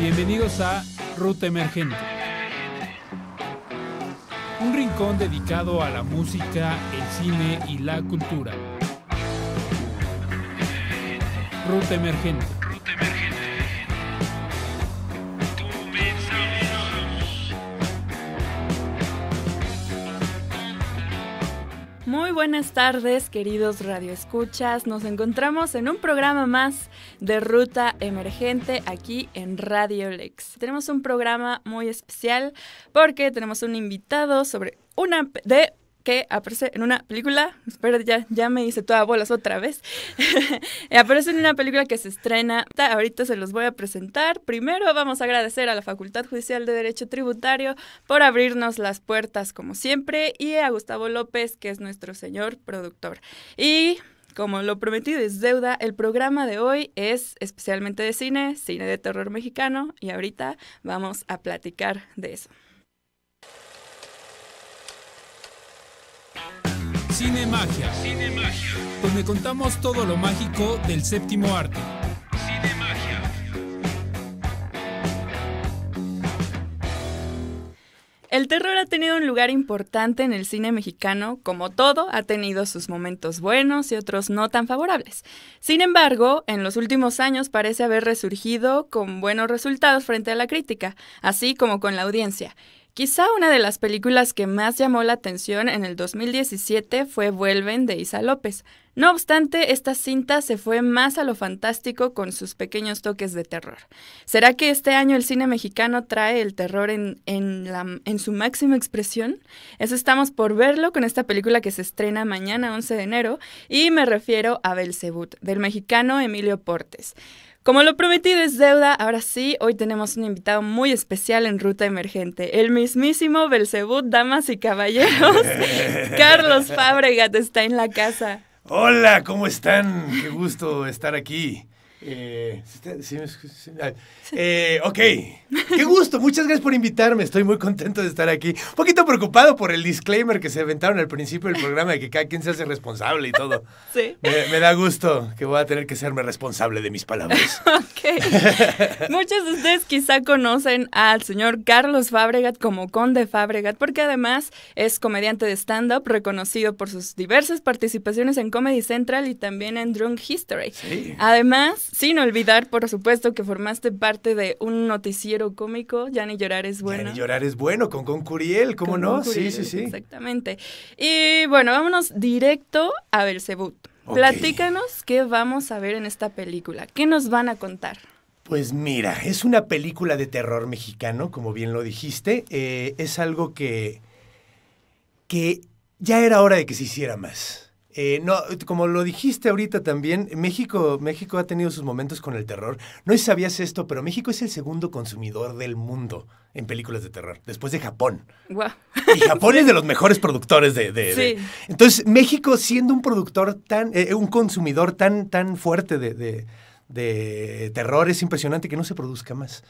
Bienvenidos a Ruta Emergente, un rincón dedicado a la música, el cine y la cultura. Ruta Emergente. Ruta Emergente. Muy buenas tardes, queridos radioescuchas. Nos encontramos en un programa más de Ruta Emergente aquí en Radio Lex. Tenemos un programa muy especial porque tenemos un invitado sobre una de que aparece en una película, espera, ya, ya me hice toda bolas otra vez, aparece en una película que se estrena, ahorita se los voy a presentar. Primero vamos a agradecer a la Facultad Judicial de Derecho Tributario por abrirnos las puertas como siempre y a Gustavo López, que es nuestro señor productor. Y como lo prometido es deuda, el programa de hoy es especialmente de cine, cine de terror mexicano, y ahorita vamos a platicar de eso. Cine Magia. Donde contamos todo lo mágico del séptimo arte. El terror ha tenido un lugar importante en el cine mexicano, como todo, ha tenido sus momentos buenos y otros no tan favorables. Sin embargo, en los últimos años parece haber resurgido con buenos resultados frente a la crítica, así como con la audiencia. Quizá una de las películas que más llamó la atención en el 2017 fue Vuelven de Isa López. No obstante, esta cinta se fue más a lo fantástico con sus pequeños toques de terror. ¿Será que este año el cine mexicano trae el terror en, su máxima expresión? Eso estamos por verlo con esta película que se estrena mañana 11 de enero y me refiero a Belzebut, del mexicano Emilio Portes. Como lo prometido es deuda, ahora sí, hoy tenemos un invitado muy especial en Ruta Emergente, el mismísimo Belcebú, damas y caballeros. Carlos Fabregat está en la casa. Hola, ¿cómo están? Qué gusto estar aquí ok, qué gusto, muchas gracias por invitarme, estoy muy contento de estar aquí. Un poquito preocupado por el disclaimer que se aventaron al principio del programa de que cada quien se hace responsable y todo. Sí. Me, da gusto que voy a tener que serme responsable de mis palabras. ok. Muchos de ustedes quizá conocen al señor Carlos Fabregat como Conde Fabregat, porque además es comediante de stand-up reconocido por sus diversas participaciones en Comedy Central y también en Drunk History. Sí. Además, sin olvidar, por supuesto, que formaste parte de un noticiero cómico, Ya ni llorar es bueno. Ya ni llorar es bueno, con Curiel, ¿cómo no? sí, sí, sí. Exactamente. Y bueno, vámonos directo a Bercebut. Platícanos qué vamos a ver en esta película, qué nos van a contar. Pues mira, es una película de terror mexicano, como bien lo dijiste. Eh, es algo que, que ya era hora de que se hiciera más. Eh, no, como lo dijiste ahorita también, México, México ha tenido sus momentos con el terror. No sabías esto, pero México es el segundo consumidor del mundo en películas de terror, después de Japón. Y Japón es de los mejores productores de, sí. Entonces, México siendo un productor tan, eh, eh, un consumidor tan, tan fuerte de, de terror, es impresionante que no se produzca más.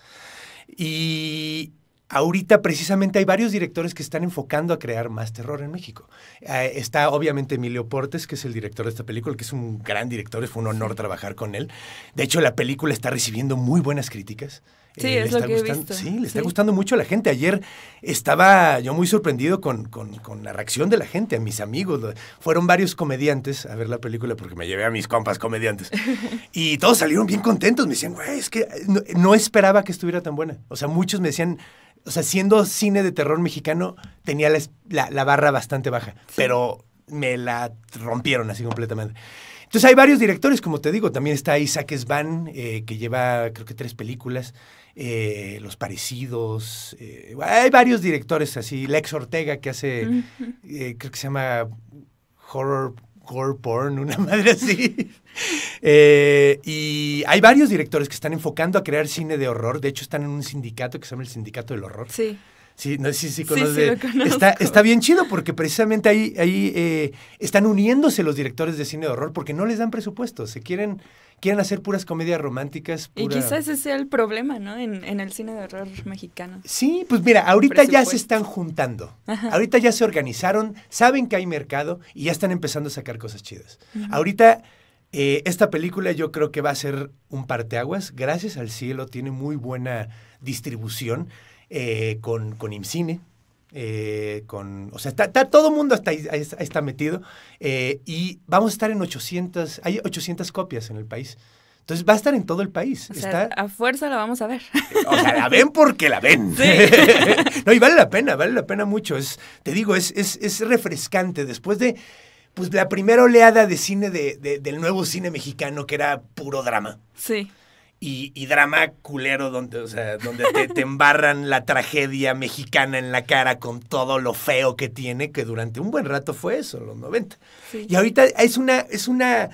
Y, Ahorita precisamente hay varios directores que están enfocando a crear más terror en México. Eh, está obviamente Emilio Portes, que es el director de esta película, que es un gran director, fue un honor trabajar con él. De hecho, la película está recibiendo muy buenas críticas. Sí, eh, es lo que Sí, le está gustando mucho a la gente. Ayer estaba yo muy sorprendido con, la reacción de la gente, a mis amigos. Fueron varios comediantes a ver la película porque me llevé a mis compas comediantes. y todos salieron bien contentos. Me decían, güey, es que eh, no esperaba que estuviera tan buena. O sea, muchos me decían o sea, siendo cine de terror mexicano, tenía la, barra bastante baja, pero me la rompieron así completamente. Entonces hay varios directores, como te digo, también está Isaac Van, eh, que lleva creo que tres películas, eh, Los Parecidos, eh, hay varios directores así, Lex Ortega, que hace, creo que se llama Horror core porn, una madre así. Eh, y hay varios directores que están enfocando a crear cine de horror. De hecho, están en un sindicato que se llama el Sindicato del Horror. Sí. Sí, no sé si conoce. está, bien chido porque precisamente ahí, ahí eh, están uniéndose los directores de cine de horror porque no les dan presupuesto. Se quieren quieren hacer puras comedias románticas. Y quizás ese sea el problema, ¿no? En, el cine de horror mexicano. Sí, pues mira, ahorita ya se están juntando. Ahorita ya se organizaron, saben que hay mercado y ya están empezando a sacar cosas chidas. Ahorita... Eh, esta película yo creo que va a ser un parteaguas. Gracias al cielo tiene muy buena distribución eh, con, con IMCINE, eh, con, o sea, está, todo mundo está, está metido eh, y vamos a estar en 800, hay 800 copias en el país. Entonces va a estar en todo el país. a fuerza la vamos a ver. O sea, la ven porque la ven. no, y vale la pena, vale la pena mucho. Es, te digo, es, es, refrescante. Después de pues, la primera oleada de cine del nuevo cine mexicano, que era puro drama. Sí y, drama culero donde, sea, donde te, embarran la tragedia mexicana en la cara con todo lo feo que tiene, que durante un buen rato fue eso, los 90. Y ahorita es una, es una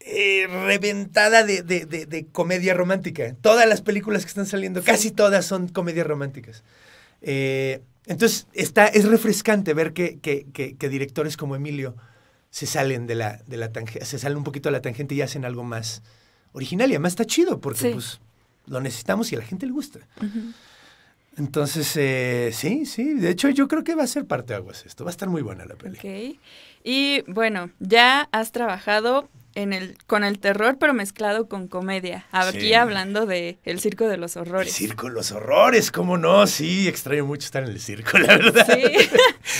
eh, reventada de, comedia romántica. Todas las películas que están saliendo, casi todas son comedias románticas. Eh, entonces, está, es refrescante ver que, que, directores como Emilio se salen de la, de la se salen un poquito de la tangente y hacen algo más original y además está chido porque pues lo necesitamos y a la gente le gusta. Entonces, eh, sí, sí, de hecho yo creo que va a ser parte de aguas esto, va a estar muy buena la peli. Y bueno, ya has trabajado en el, con el terror, pero mezclado con comedia. Aquí hablando de el circo de los horrores. El circo de los horrores, cómo no, sí, extraño mucho estar en el circo, la verdad.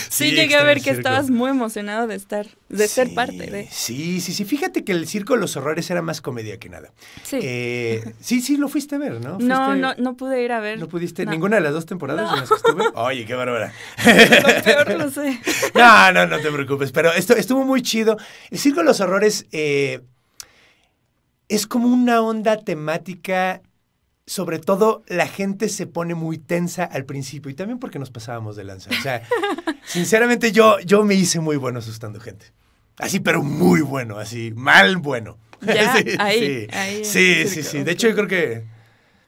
sí llegué a ver que estabas muy emocionado de estar de ser parte de. Sí, sí, sí. Fíjate que el Circo de los Horrores era más comedia que nada. Sí. Eh, sí, sí, lo fuiste a ver, ¿no? no, no, no pude ir a ver. ¿No pudiste ninguna de las dos temporadas no. en las estuve? Oye, qué bárbara. Lo peor lo sé. No, no, no te preocupes. Pero esto estuvo muy chido. El Circo de los Horrores eh, es como una onda temática sobre todo la gente se pone muy tensa al principio y también porque nos pasábamos de lanza. O sea, sinceramente yo, yo me hice muy bueno asustando gente. Así, pero muy bueno, así, mal bueno. ¿Ya? sí, ahí, sí, sí, sí, De hecho, yo creo que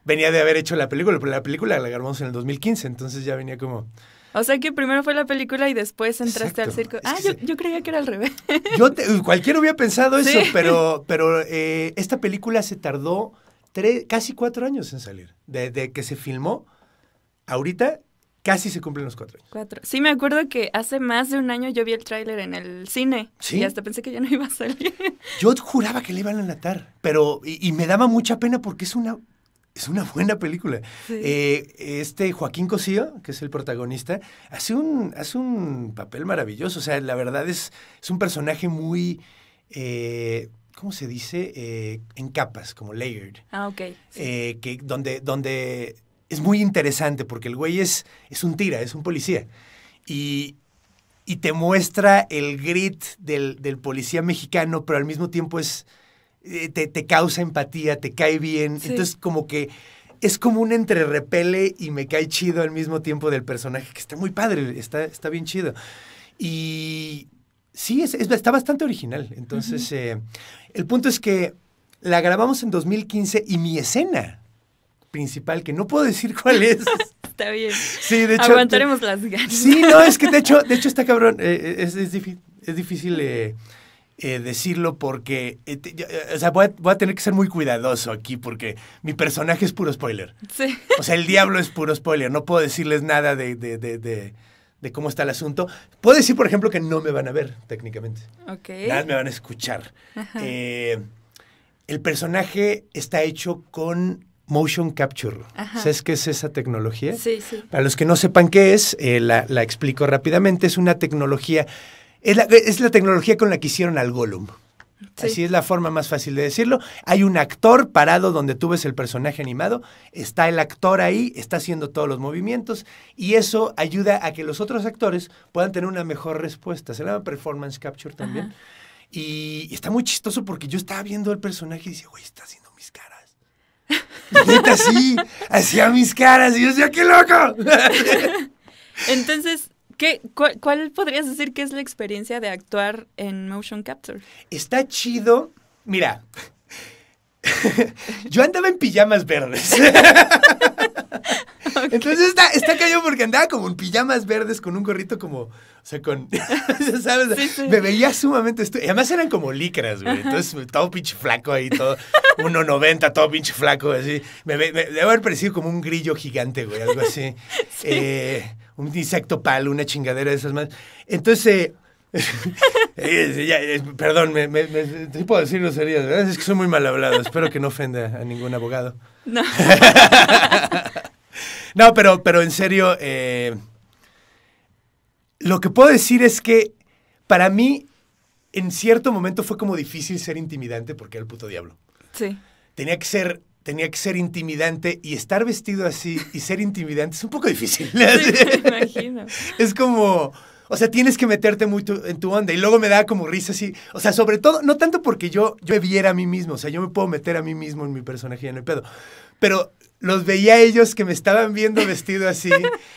venía de haber hecho la película, pero la película la grabamos en el 2015, entonces ya venía como... O sea que primero fue la película y después entraste al circo. Ah, yo, creía que era al revés. Yo te, cualquiera hubiera pensado eso, pero, pero eh, esta película se tardó tres, casi cuatro años en salir. Desde que se filmó, ahorita Casi se cumplen los cuatro Cuatro. Sí, me acuerdo que hace más de un año yo vi el tráiler en el cine. Sí. Y hasta pensé que ya no iba a salir. Yo juraba que le iban a natar. pero. Y, me daba mucha pena porque es una. Es una buena película. Eh, este Joaquín Cosío, que es el protagonista, hace un, hace un papel maravilloso. O sea, la verdad es, es un personaje muy. Eh, ¿cómo se dice? Eh, en capas, como layered. Ah, ok. que donde, donde es muy interesante porque el güey es, es un tira, es un policía. Y, te muestra el grit del, policía mexicano, pero al mismo tiempo es eh, te, causa empatía, te cae bien. Entonces, como que es como un entre repele y me cae chido al mismo tiempo del personaje, que está muy padre, está, está bien chido. Y sí, es, está bastante original. Entonces, eh, el punto es que la grabamos en 2015 y mi escena principal, que no puedo decir cuál es. está bien. Sí, de hecho. Aguantaremos las ganas. Sí, no, es que de hecho, de hecho está cabrón. Eh, eh, es, difícil eh, decirlo porque. o sea, voy a, tener que ser muy cuidadoso aquí porque mi personaje es puro spoiler. Sí. O sea, el diablo es puro spoiler. No puedo decirles nada de, cómo está el asunto. Puedo decir, por ejemplo, que no me van a ver técnicamente. Ok. Nada, me van a escuchar. el personaje está hecho con motion capture. ¿Sabes qué es esa tecnología? Sí, sí. Para los que no sepan qué es, eh, la, explico rápidamente. Es una tecnología, es la, es tecnología con la que hicieron al Gollum. Así es la forma más fácil de decirlo. Hay un actor parado donde tú ves el personaje animado, está el actor ahí, está haciendo todos los movimientos y eso ayuda a que los otros actores puedan tener una mejor respuesta. Se llama performance capture también. Y está muy chistoso porque yo estaba viendo el personaje y decía, güey, está haciendo mis caras Así, sí, hacía mis caras y yo decía, ¡qué loco! Entonces, ¿Qué, cuál, cuál, podrías decir que es la experiencia de actuar en motion capture? Está chido. Mira, yo andaba en pijamas verdes. Entonces está, está porque andaba como en pijamas verdes con un gorrito como, o sea, con, ¿sabes? Me veía sumamente estúpido. Además eran como licras, güey. Entonces todo pinche flaco ahí, todo 1.90, todo pinche flaco, así. Me, me, me, haber parecido como un grillo gigante, güey, algo así. Eh, un insecto palo, una chingadera de esas más. Entonces... Eh, eh, perdón, me, me, puedo decir Es que soy muy mal hablado. Espero que no ofenda a ningún abogado. No. No, pero, pero en serio, eh, lo que puedo decir es que para mí, en cierto momento fue como difícil ser intimidante porque era el puto diablo. Sí. Tenía que ser tenía que ser intimidante y estar vestido así y ser intimidante es un poco difícil. Sí, me imagino. Es como, o sea, tienes que meterte muy en tu onda y luego me da como risa así, o sea, sobre todo, no tanto porque yo, me viera a mí mismo, o sea, yo me puedo meter a mí mismo en mi personaje, en el pedo, pero los veía ellos que me estaban viendo vestido así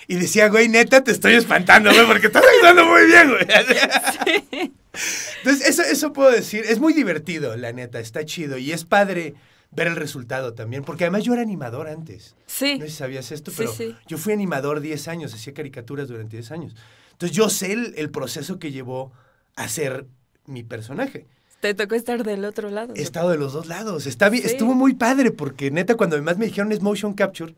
y decía, güey, neta, te estoy espantando, güey, porque estás actuando muy bien, güey. Entonces, eso, puedo decir, es muy divertido, la neta, está chido y es padre ver el resultado también, porque además yo era animador antes. Sí. No sé si sabías esto, pero yo fui animador 10 años, hacía caricaturas durante 10 años. Entonces yo sé el, el proceso que llevó a ser mi personaje. Te tocó estar del otro lado. He estado de los dos lados. Está Estuvo muy padre porque neta cuando además me dijeron es motion capture,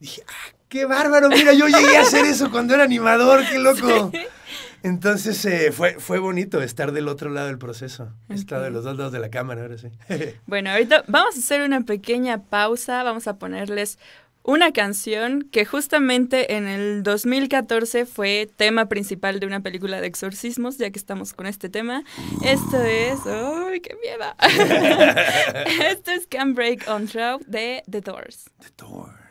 dije, ah, qué bárbaro, mira, yo llegué a hacer eso cuando era animador, qué loco. Entonces eh, fue, fue bonito estar del otro lado del proceso. He de los dos lados de la cámara, ahora sí. bueno, ahorita vamos a hacer una pequeña pausa, vamos a ponerles una canción que justamente en el 2014 fue tema principal de una película de exorcismos, ya que estamos con este tema. Esto es... ¡Uy, qué miedo! Esto es Can Break on Trout de The Doors. The Doors.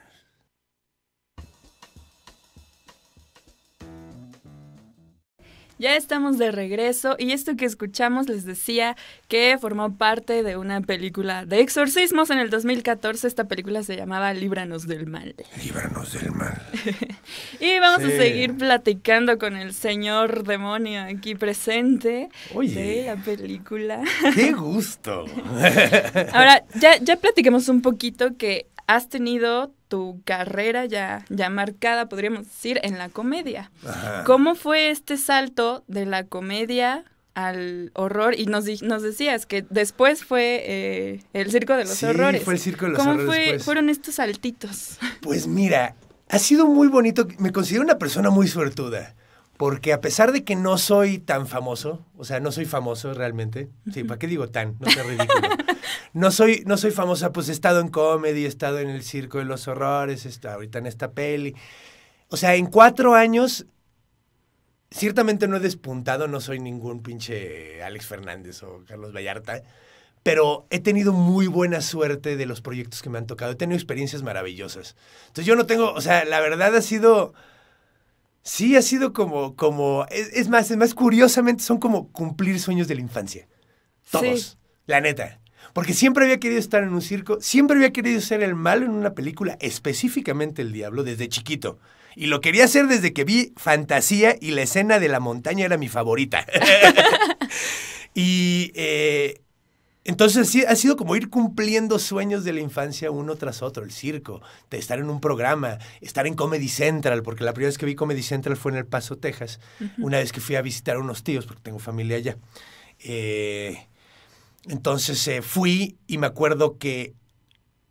Ya estamos de regreso y esto que escuchamos les decía que formó parte de una película de exorcismos en el 2014. Esta película se llamaba Líbranos del Mal. Líbranos del Mal. y vamos a seguir platicando con el señor demonio aquí presente de la película. ¡Qué gusto! Ahora, ya, ya platiquemos un poquito que has tenido tu carrera ya, ya marcada, podríamos decir, en la comedia. ¿Cómo fue este salto de la comedia al horror? Y nos, decías que después eh, fue el Circo de los sí, fue el Circo de los Horrores. ¿Cómo fueron estos saltitos? Pues mira, ha sido muy bonito. Me considero una persona muy suertuda. Porque a pesar de que no soy tan famoso, o sea, no soy famoso realmente. Sí, ¿para qué digo tan? No sea ridículo. No soy, no soy famosa, pues he estado en comedy, he estado en el circo de los horrores, ahorita en esta peli. O sea, en cuatro años, ciertamente no he despuntado, no soy ningún pinche Alex Fernández o Carlos Vallarta, pero he tenido muy buena suerte de los proyectos que me han tocado. He tenido experiencias maravillosas. Entonces yo no tengo, o sea, la verdad ha sido Sí, ha sido como, como, e-, es, más, es más, curiosamente son como cumplir sueños de la infancia. Todos, la neta. Porque siempre había querido estar en un circo, siempre había querido ser el malo en una película, específicamente el diablo, desde chiquito. Y lo quería hacer desde que vi Fantasía y la escena de la montaña era mi favorita. y eh, entonces ha sido como ir cumpliendo sueños de la infancia uno tras otro, el circo, de estar en un programa, estar en Comedy Central, porque la primera vez que vi Comedy Central fue en El Paso, Texas, una vez que fui a visitar a unos tíos, porque tengo familia allá. Eh, entonces eh, fui y me acuerdo que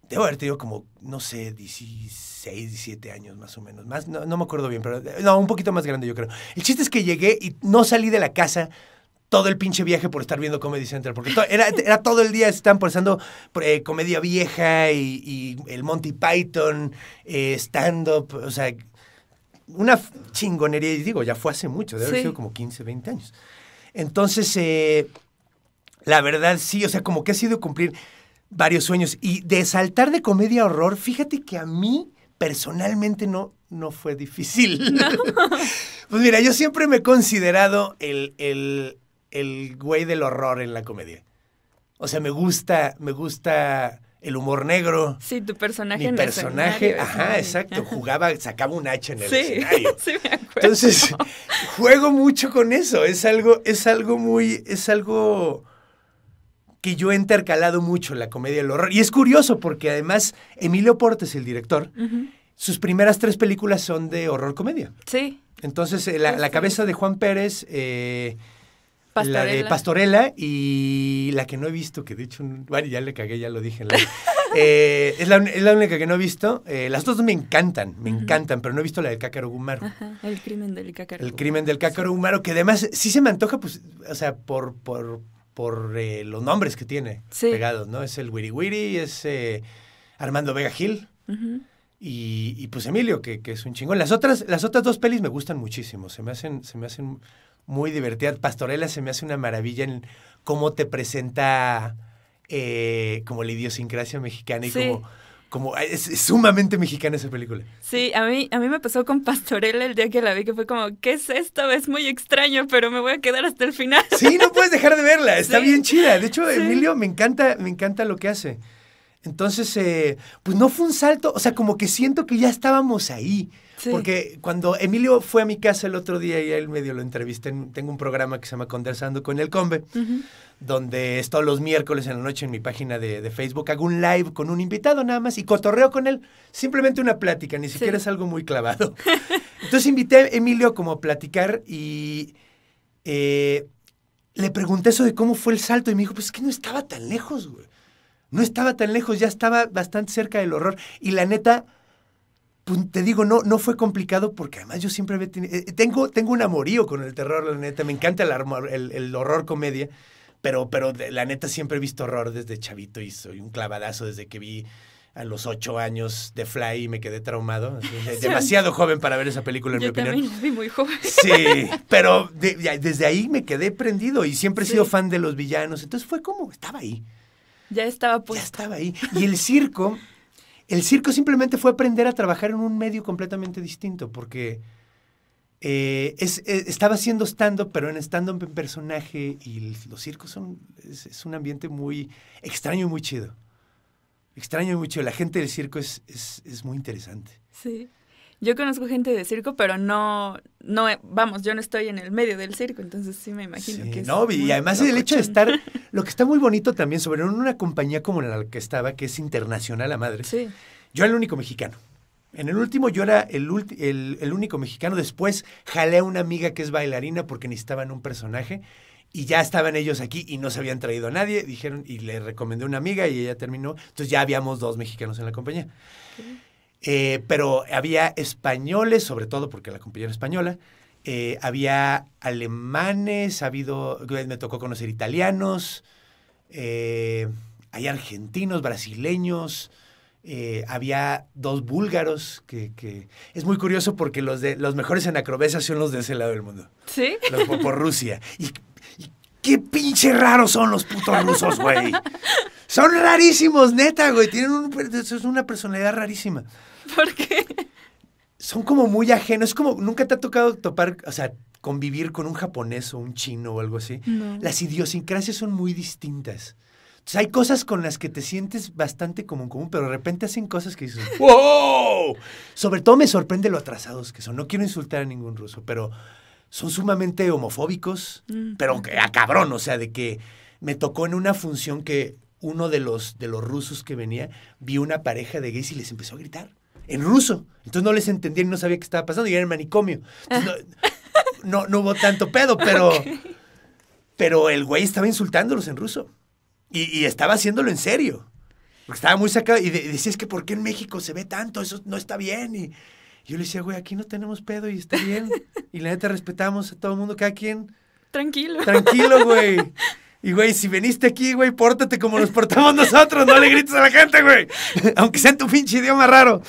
debo haber tenido como, no sé, 16, 17 años más o menos, más, no, no me acuerdo bien, pero no, un poquito más grande yo creo. El chiste es que llegué y no salí de la casa todo el pinche viaje por estar viendo Comedy Central, porque era, era, todo el día, estaban pasando eh, comedia vieja y, el Monty Python, eh, stand-up, o sea, una chingonería, y digo, ya fue hace mucho, debe haber sido como 15, 20 años. Entonces, eh, la verdad sí, o sea, como que ha sido cumplir varios sueños. Y de saltar de comedia a horror, fíjate que a mí personalmente no, no fue difícil. pues mira, yo siempre me he considerado el el güey del horror en la comedia. O sea, me gusta, me gusta el humor negro. Sí, tu personaje. Mi personaje, ajá, exacto. Jugaba, sacaba un hacha en el sí, Sí, me acuerdo. Entonces, juego mucho con eso. Es algo, es algo muy, es algo que yo he intercalado mucho la comedia del horror. Y es curioso porque además Emilio Portes, el director, sus primeras tres películas son de horror comedia. Sí. Entonces, eh, la, cabeza de Juan Pérez, eh, la de Pastorela y la que no he visto, que de hecho, bueno, ya le cagué, ya lo dije. Eh, es, la, es, la, única que no he visto. Eh, las dos me encantan, me encantan, pero no he visto la del Cácaro Gumaro. el crimen del Cácaro. El crimen del Cácaro Gumaro, que además sí se me antoja, pues, o sea, por, por, por eh, los nombres que tiene pegados, ¿no? Es el Wiri Wiri, es Armando Vega Gil. y, pues Emilio, que, es un chingón. Las otras, las otras dos pelis me gustan muchísimo. Se me hacen, se me hacen muy divertida. Pastorela se me hace una maravilla en cómo te presenta eh, como la idiosincrasia mexicana y como como es, sumamente mexicana esa película. Sí, a mí, a mí me pasó con Pastorela el día que la vi, que fue como, ¿qué es esto? Es muy extraño, pero me voy a quedar hasta el final. Sí, no puedes dejar de verla, está bien chida. De hecho, Emilio, me encanta, me encanta lo que hace. Entonces, eh, pues no fue un salto, o sea, como que siento que ya estábamos ahí. Porque cuando Emilio fue a mi casa el otro día y él medio lo entrevisté, tengo un programa que se llama Conversando con el Combe, donde todos los miércoles en la noche en mi página de, Facebook, hago un live con un invitado nada más y cotorreo con él, simplemente una plática, ni siquiera es algo muy clavado. Entonces invité a Emilio como a platicar y... Eh, le pregunté eso de cómo fue el salto y me dijo, pues es que no estaba tan lejos, güey. No estaba tan lejos, ya estaba bastante cerca del horror. Y la neta, pues, te digo, no, no fue complicado porque además yo siempre había tenido, eh, tengo, tengo un amorío con el terror, la neta, me encanta el, el, horror comedia, pero, pero la neta siempre he visto horror desde chavito y soy un clavadazo desde que vi a los ocho años de Fly y me quedé traumado. Demasiado joven para ver esa película, en mi opinión. También fui muy joven. Sí, pero desde ahí me quedé prendido y siempre he sido fan de los villanos. Entonces fue como, estaba ahí. Ya estaba puesto. Ya estaba ahí. Y el circo el circo simplemente fue aprender a trabajar en un medio completamente distinto, porque eh, es, eh, estaba haciendo stand-up, pero en stand-up en personaje, y los circos son, es, un ambiente muy extraño y muy chido. Extraño y muy chido. La gente del circo es, muy interesante. Sí. Yo conozco gente de circo, pero no, no, eh, vamos, yo no estoy en el medio del circo, entonces sí me imagino sí, que no, y además el hecho de estar, lo que está muy bonito también, sobre una compañía como la que estaba, que es internacional a madre, sí. yo era el único mexicano. En el último yo era el, el, el, único mexicano. Después jalé a una amiga que es bailarina porque necesitaban un personaje y ya estaban ellos aquí y no se habían traído a nadie. Dijeron y le recomendé una amiga y ella terminó. Entonces ya habíamos dos mexicanos en la compañía. Eh, pero había españoles, sobre todo porque la compañía era española, eh, había alemanes, ha habido, eh, me tocó conocer italianos, hay argentinos, brasileños, había dos búlgaros que, es muy curioso porque los de los mejores en acrobacia son los de ese lado del mundo. Sí. Los por, Rusia. Y, qué pinche raros son los putos rusos, güey. Son rarísimos, neta, güey. Tienen es una personalidad rarísima. ¿Por Son como muy ajenos. Es como, nunca te ha tocado topar, o sea, convivir con un japonés o un chino o algo así. Las idiosincrasias son muy distintas. Entonces hay cosas con las que te sientes bastante común, común, pero de repente hacen cosas que dices, ¡wow! Sobre todo me sorprende lo atrasados que son. No quiero insultar a ningún ruso, pero son sumamente homofóbicos, mm. pero aunque a cabrón, o sea, de que me tocó en una función que uno de los, de los rusos que venía, vio una pareja de gays y les empezó a gritar en ruso. Entonces no les entendía y no sabía qué estaba pasando y era en manicomio. Ah. no, no, hubo tanto pedo, pero, pero el güey estaba insultándolos en ruso. Y, estaba haciéndolo en serio. Porque estaba muy sacado y, decía, es que ¿por qué en México se ve tanto? Eso no está bien. Y yo le decía, güey, aquí no tenemos pedo y está bien. Y la neta respetamos a todo el mundo, cada quien. Tranquilo. Tranquilo, güey. Y, güey, si veniste aquí, güey, pórtate como nos portamos nosotros, no le grites a la gente, güey. Aunque sea en tu pinche idioma raro.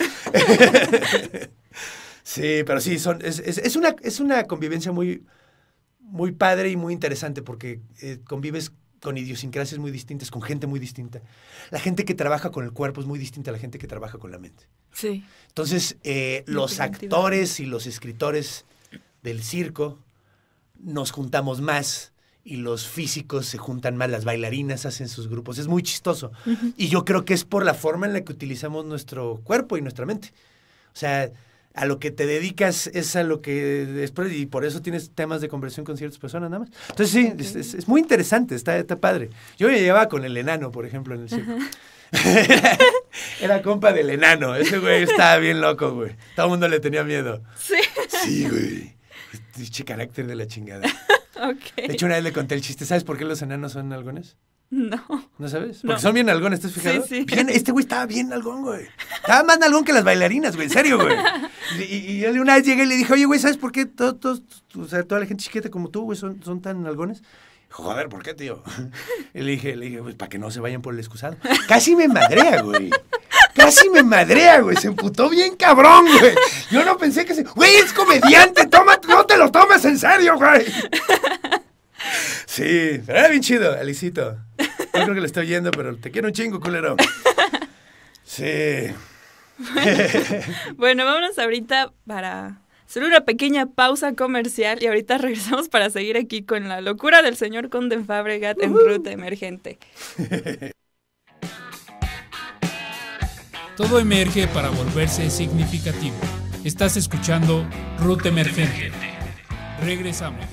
sí, pero sí, son, es, una, es una convivencia muy, muy padre y muy interesante porque eh, convives con idiosincrasias muy distintas, con gente muy distinta. La gente que trabaja con el cuerpo es muy distinta a la gente que trabaja con la mente. Sí. Entonces, eh, los actores y los escritores del circo nos juntamos más y los físicos se juntan más, las bailarinas hacen sus grupos, es muy chistoso. Y yo creo que es por la forma en la que utilizamos nuestro cuerpo y nuestra mente. O sea, a lo que te dedicas es a lo que es, y por eso tienes temas de conversión con ciertas personas nada más. Entonces sí, es, muy interesante, está, padre. Yo me llevaba con el enano, por ejemplo, en el circo. era, compa del enano, ese güey estaba bien loco, güey. Todo el mundo le tenía miedo. Sí. Sí, güey. Dicho carácter de la chingada. Okay. De hecho, una vez le conté el chiste. ¿Sabes por qué los enanos son algones? No. ¿No sabes? Porque son bien algones, ¿estás fijado? Sí, sí. este güey estaba bien algón, güey. Estaba más algón que las bailarinas, güey, en serio, güey. Y, y, una vez llegué y le dije, oye, güey, ¿sabes por qué todos, o sea, toda la gente chiquita como tú, güey, son, son tan algones? Joder, ¿por qué, tío? Y le dije, le dije, pues para que no se vayan por el excusado. Casi me madrea, güey. Casi me madrea, güey. Se emputó bien cabrón, güey. Yo no pensé que se. Güey, es comediante. Toma, no te lo tomes en serio, güey. Sí, pero bien chido, Alicito. Yo creo que le estoy oyendo, pero te quiero un chingo, culero. Sí. Bueno, vámonos ahorita para hacer una pequeña pausa comercial y ahorita regresamos para seguir aquí con la locura del señor Conde Fabregat en Ruta Emergente. todo emerge para volverse significativo. Estás escuchando Ruta Emergente. Regresamos.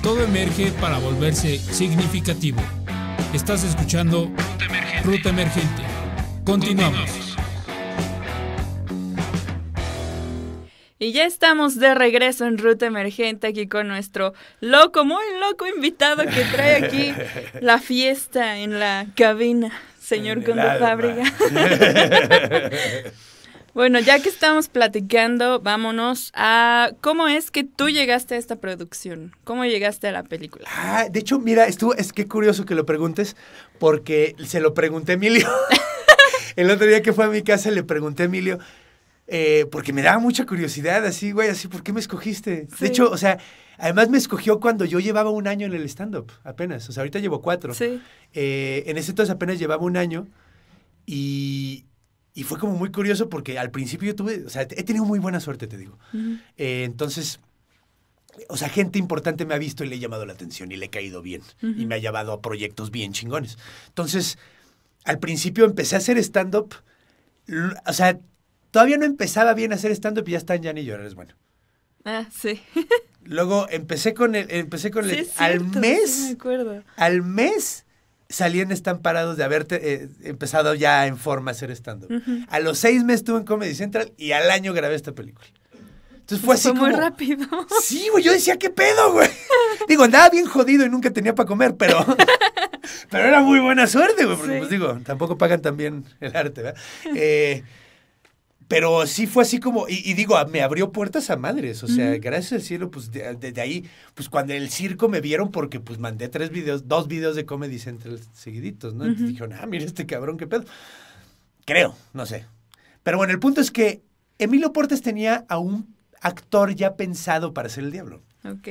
Todo emerge para volverse significativo. Estás escuchando Ruta Emergente. Continuamos. Y ya estamos de regreso en Ruta Emergente aquí con nuestro loco, muy loco invitado que trae aquí la fiesta en la cabina, señor la Fábrica. bueno, ya que estamos platicando, vámonos a cómo es que tú llegaste a esta producción, cómo llegaste a la película. Ah, de hecho, mira, estuvo, es que curioso que lo preguntes porque se lo pregunté a Emilio. El otro día que fue a mi casa le pregunté a Emilio, eh, porque me daba mucha curiosidad, así, güey, así, ¿por qué me escogiste? De hecho, o sea, además me escogió cuando yo llevaba un año en el stand-up, apenas, o sea, ahorita llevo cuatro. Sí. Eh, en ese entonces apenas llevaba un año y, fue como muy curioso porque al principio yo tuve, o sea, he tenido muy buena suerte, te digo. Eh, entonces... O sea, gente importante me ha visto y le he llamado la atención y le he caído bien y me ha llevado a proyectos bien chingones. Entonces, al principio empecé a hacer stand-up, o sea, Todavía no empezaba bien a hacer stand-up y ya están ya y yo, eres bueno. Ah, sí. Luego empecé con el, empecé con el, al mes, me acuerdo. al mes salían están parados de haber eh, empezado ya en forma a hacer stand-up. A los seis meses estuve en Comedy Central y al año grabé esta película. Entonces fue pues así como... muy rápido. Sí, güey, yo decía, ¿qué pedo, güey? Digo, andaba bien jodido y nunca tenía para comer, pero... pero era muy buena suerte, güey, porque sí. pues digo, tampoco pagan tan bien el arte, ¿verdad? Eh, pero sí fue así como, y, digo, me abrió puertas a madres, o sea, gracias al cielo, pues desde ahí, pues cuando en el circo me vieron porque pues mandé tres videos, dos videos de Comedy Central seguiditos, ¿no? Entonces dijeron, ah, mira este cabrón, qué pedo. Creo, no sé. Pero bueno, el punto es que Emilio Portes tenía a un actor ya pensado para ser el diablo. Ok.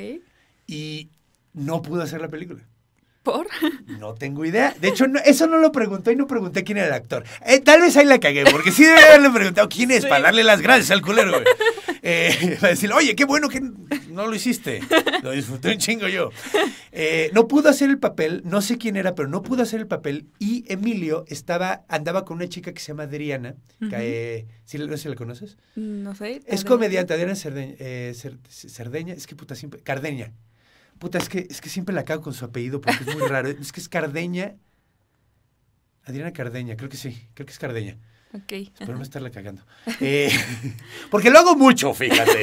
Y no pudo hacer la película. No tengo idea. De hecho, eso no lo pregunté y no pregunté quién era el actor. Eh, tal vez ahí la cagué, porque sí debe haberle preguntado quién es para darle las gracias al culero, eh, para decirle, oye, qué bueno que no lo hiciste. Lo disfruté un chingo yo. Eh, no pudo hacer el papel, no sé quién era, pero no pudo hacer el papel. Y Emilio estaba, andaba con una chica que se llama Adriana. no sé si la conoces? No sé. Es comediante, Adriana Cerdeña, Cerdeña, Es que puta siempre. Cardeña. Puta, es que, es que siempre la cago con su apellido porque es muy raro. Es que es Cardeña. Adriana Cardeña, creo que sí, creo que es Cardeña. Ok. Espero no estarle cagando. Eh, porque lo hago mucho, fíjate.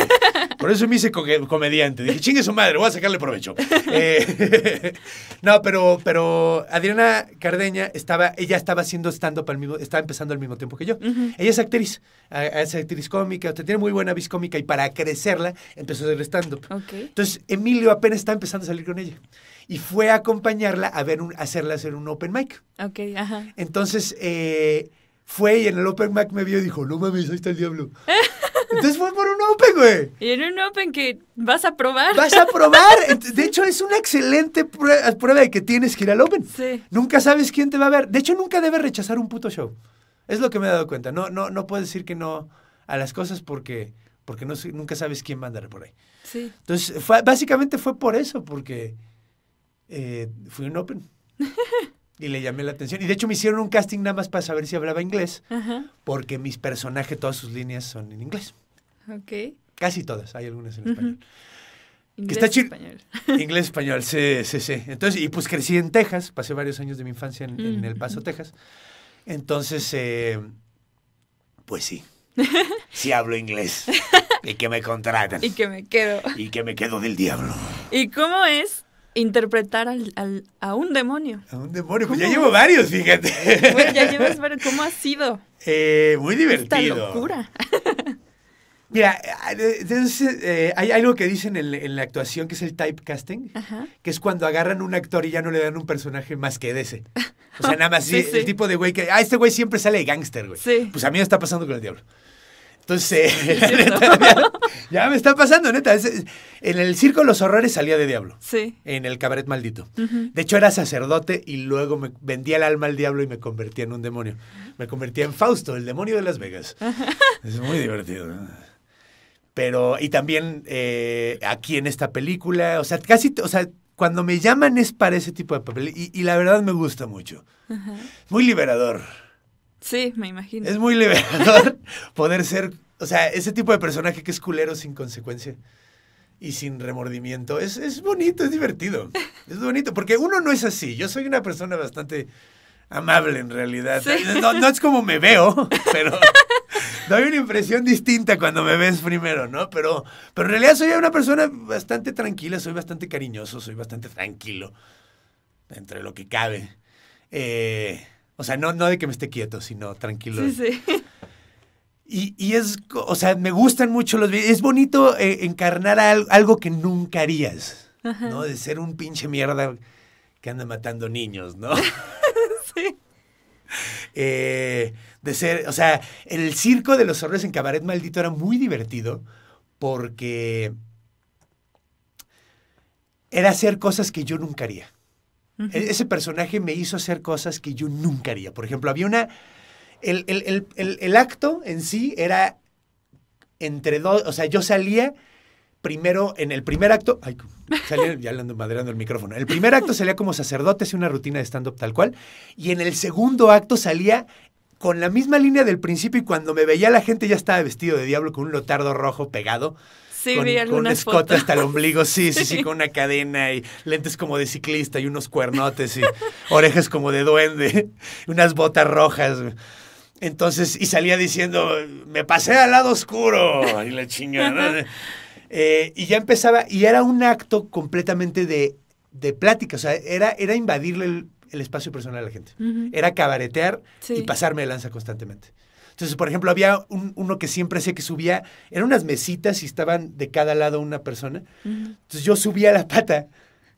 Por eso me hice comediante. Dije, chingue su madre, voy a sacarle provecho. Eh, no, pero, pero Adriana Cardeña estaba, ella estaba haciendo stand-up al mismo, estaba empezando al mismo tiempo que yo. Ella es actriz, es actriz cómica, tiene muy buena vis cómica y para crecerla empezó a hacer stand-up. Ok. Entonces, Emilio apenas está empezando a salir con ella y fue a acompañarla a ver un, hacerla hacer un open mic. Ok, ajá. Entonces, eh, fue y en el Open Mac me vio y dijo, no mames, ahí está el diablo. Entonces fue por un Open, güey. Y en un Open que vas a probar. Vas a probar. De hecho, es una excelente prueba de que tienes que ir al Open. Nunca sabes quién te va a ver. De hecho, nunca debes rechazar un puto show. Es lo que me he dado cuenta. No, no, no puedes decir que no a las cosas porque, porque nunca sabes quién va a andar por ahí. Sí. Entonces, básicamente fue por eso, porque eh, fui un Open. y le llamé la atención. Y de hecho me hicieron un casting nada más para saber si hablaba inglés, porque mis personajes, todas sus líneas son en inglés. Ok. Casi todas, hay algunas en español. inglés español. inglés español, sí, sí, sí. Entonces, y pues crecí en Texas, pasé varios años de mi infancia en, El Paso, Texas. Entonces, eh, pues sí. Sí hablo inglés. y que me contratan. Y que me quedo. Y que me quedo del diablo. ¿Y cómo es interpretar al, al, a un demonio. A un demonio, pues ya llevo varios, fíjate. Bueno, ya llevas varios, ¿cómo ha sido? Eh, muy divertido. Esta locura. Mira, entonces, eh, hay algo que dicen en, la actuación que es el typecasting, casting que es cuando agarran un actor y ya no le dan un personaje más que de ese. O sea, nada más el tipo de güey que, ah, este güey siempre sale de gángster, güey. Pues a mí me está pasando con el diablo. Entonces, ya, me está pasando, neta. en el circo de los horrores salía de diablo. Sí. En el cabaret maldito. De hecho, era sacerdote y luego me vendía el alma al diablo y me convertía en un demonio. Me convertía en Fausto, el demonio de Las Vegas. Es muy divertido. Pero, y también eh, aquí en esta película, o sea, casi, o sea, cuando me llaman es para ese tipo de papel y, la verdad me gusta mucho. Muy liberador. Sí, me imagino. Es muy liberador poder ser, o sea, ese tipo de personaje que es culero sin consecuencia y sin remordimiento. Es, es bonito, es divertido. Es bonito, porque uno no es así. Yo soy una persona bastante amable en realidad. Eh, no, es como me veo, pero doy una impresión distinta cuando me ves primero, ¿no? Pero, pero en realidad soy una persona bastante tranquila, soy bastante cariñoso, soy bastante tranquilo, entre lo que cabe. Eh, o sea, no, no de que me esté quieto, sino tranquilo. Sí, sí. Y, es, o sea, me gustan mucho los videos. Es bonito eh, encarnar algo que nunca harías, ¿no? De ser un pinche mierda que anda matando niños, ¿no? sí. Eh, de ser, o sea, el circo de los horrores en Cabaret Maldito era muy divertido porque era hacer cosas que yo nunca haría. E-, ese personaje me hizo hacer cosas que yo nunca haría. Por ejemplo, había una... El, acto en sí era entre dos... O sea, yo salía primero, en el primer acto, ay, salía ya ando madreando el micrófono. El primer acto salía como sacerdote, hacía una rutina de stand-up tal cual. Y en el segundo acto salía con la misma línea del principio y cuando me veía la gente ya estaba vestido de diablo con un lotardo rojo pegado. Sí, con, vi hasta el ombligo, sí, sí, sí, con una cadena y lentes como de ciclista y unos cuernotes y orejas como de duende, unas botas rojas. Entonces, y salía diciendo, me pasé al lado oscuro y la chingada. Eh, y ya empezaba, y era un acto completamente de, plática, o sea, era, era invadirle el, espacio personal a la gente, era cabaretear y pasarme de lanza constantemente. Entonces, por ejemplo, había uno que siempre hacía que subía, eran unas mesitas y estaban de cada lado una persona. Entonces yo subía la pata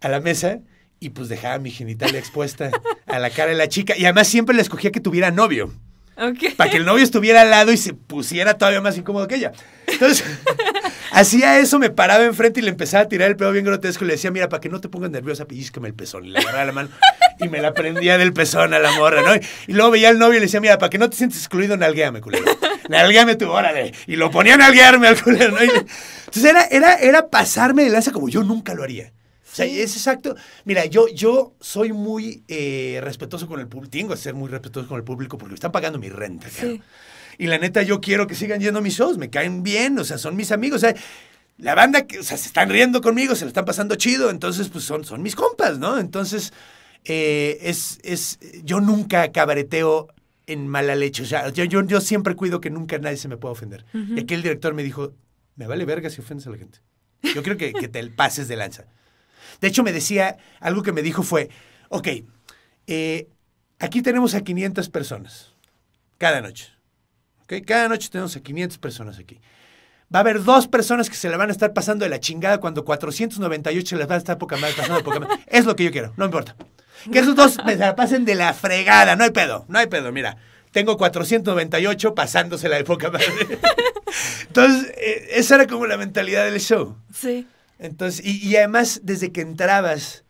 a la mesa y pues dejaba mi genital expuesta a la cara de la chica. Y además siempre le escogía que tuviera novio. Okay. Para que el novio estuviera al lado y se pusiera todavía más incómodo que ella. Entonces, hacía eso, me paraba enfrente y le empezaba a tirar el pelo bien grotesco y le decía, mira, para que no te pongas nerviosa, pellizcame el pezón. Y le agarraba la mano y me la prendía del pezón a la morra, ¿no? Y luego veía al novio y le decía, mira, para que no te sientes excluido, nalgueame, culero. Nalgueame tú, órale. Y lo ponía a nalguearme al culero, ¿no? entonces era, era, pasarme de lanza como yo nunca lo haría. O sea, es exacto. Mira, yo, yo soy muy eh, respetuoso con el público. Tengo que ser muy respetuoso con el público porque me están pagando mi renta. Sí. Y la neta, yo quiero que sigan yendo mis shows. Me caen bien, o sea, son mis amigos. O sea, la banda, o sea, se están riendo conmigo, se lo están pasando chido. Entonces, pues son, son mis compas, ¿no? Entonces, eh, es, es, yo nunca cabareteo en mala leche. yo, siempre cuido que nunca nadie se me pueda ofender. Y aquí el director me dijo, me vale verga si ofendes a la gente. Yo creo que, que te pases de lanza. De hecho, me decía, algo que me dijo fue, ok, eh, aquí tenemos a 500 personas cada noche. ¿okay? Cada noche tenemos a 500 personas aquí. Va a haber dos personas que se la van a estar pasando de la chingada cuando 498 se las van a estar poca madre pasando Es lo que yo quiero, no importa. Que esos dos me la pasen de la fregada. No hay pedo, no hay pedo, mira. Tengo 498 pasándosela de poca madre. Entonces, eh, esa era como la mentalidad del show. Sí. Entonces, y, además, desde que entrabas,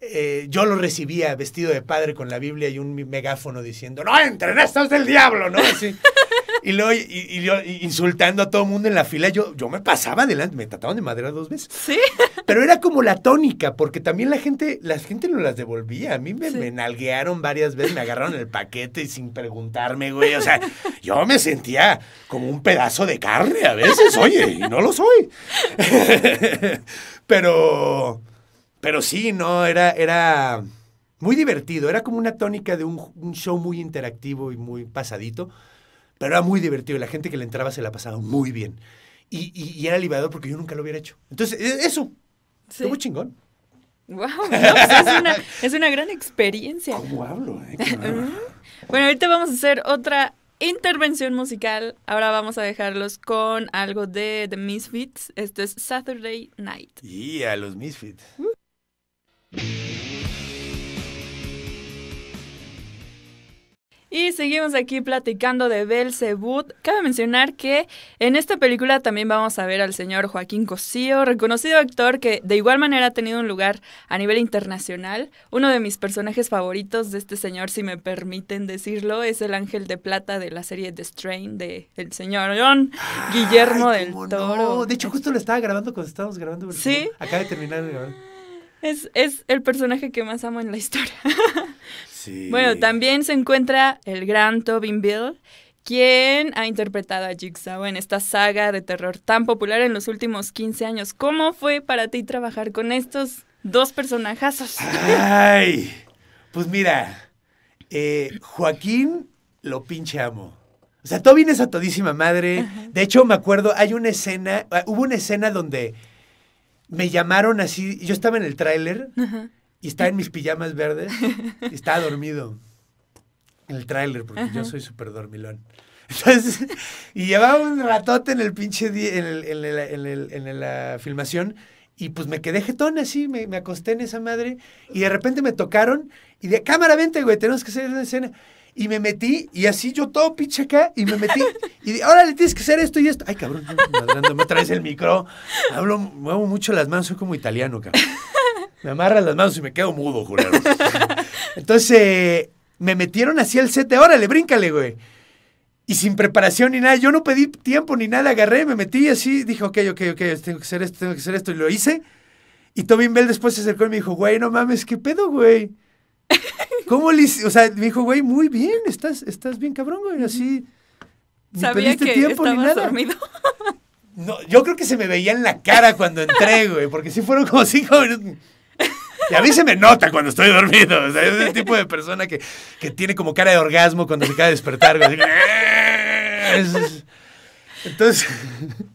eh, yo lo recibía vestido de padre con la Biblia y un megáfono diciendo, no entren, estás del diablo, ¿no? Y luego, y, yo insultando a todo el mundo en la fila, yo, yo me pasaba adelante, me trataban de madera dos veces. Sí. Pero era como la tónica, porque también la gente, la gente no las devolvía. A mí me, nalguearon varias veces, me agarraron el paquete y sin preguntarme, güey. O sea, yo me sentía como un pedazo de carne a veces, oye, y no lo soy. pero, pero sí, no, era, era muy divertido. Era como una tónica de un, show muy interactivo y muy pasadito. Pero era muy divertido. La gente que le entraba se la pasaba muy bien. Y, era liberador porque yo nunca lo hubiera hecho. Entonces, e, eso, estuvo chingón. Wow, pues, es, una, gran experiencia. ¿Cómo hablo? Eh? bueno, ahorita vamos a hacer otra intervención musical. Ahora vamos a dejarlos con algo de The Misfits. Esto es Saturday Night. Y a los Misfits. Uh. Y seguimos aquí platicando de Belzebut. Cabe mencionar que en esta película también vamos a ver al señor Joaquín Cosío, reconocido actor que de igual manera ha tenido un lugar a nivel internacional. Uno de mis personajes favoritos de este señor, si me permiten decirlo, es el ángel de plata de la serie The Strain de el señor John Guillermo del Toro. De hecho, justo lo estaba grabando cuando estábamos grabando. sí. Acaba de terminar de Es, es el personaje que más amo en la historia. Bueno, también se encuentra el gran Tobin Bill, quien ha interpretado a Jigsaw en esta saga de terror tan popular en los últimos 15 años. ¿Cómo fue para ti trabajar con estos dos personajes? Ay, pues mira, eh, Joaquín lo pinche amo. O sea, Tobin es a todísima madre. De hecho, me acuerdo, hay una escena, hubo una escena donde me llamaron así, yo estaba en el tráiler y está en mis pijamas verdes está dormido en el tráiler, porque yo soy súper dormilón. Entonces, y llevaba un ratote en el pinche en, el, el, el, en, la filmación y pues me quedé jetón así, me, acosté en esa madre y de repente me tocaron y de cámara, vente, güey, tenemos que hacer la escena. Y me metí, y así yo todo pinche acá, y me metí, y ahora le tienes que hacer esto y esto. Ay, cabrón, me traes el micro. Hablo, muevo mucho las manos, soy como italiano, cabrón. Me amarran las manos y me quedo mudo, juro Entonces, eh, me metieron así al set de órale, bríncale, güey. Y sin preparación ni nada, yo no pedí tiempo ni nada, agarré, me metí así, dije, ok, ok, ok, tengo que hacer esto, tengo que hacer esto, y lo hice. Y Tobin Bell después se acercó y me dijo, güey, no mames, ¿qué pedo, güey? ¿Cómo le hice? O sea, me dijo, güey, muy bien, estás, estás bien cabrón, güey, así. Sabía que tiempo ni Dormido. No, yo creo que se me veía en la cara cuando entré, güey, porque sí fueron como cinco minutos. Y a mí se me nota cuando estoy dormido. es el tipo de persona que, tiene como cara de orgasmo cuando se acaba de despertar. Eh, entonces,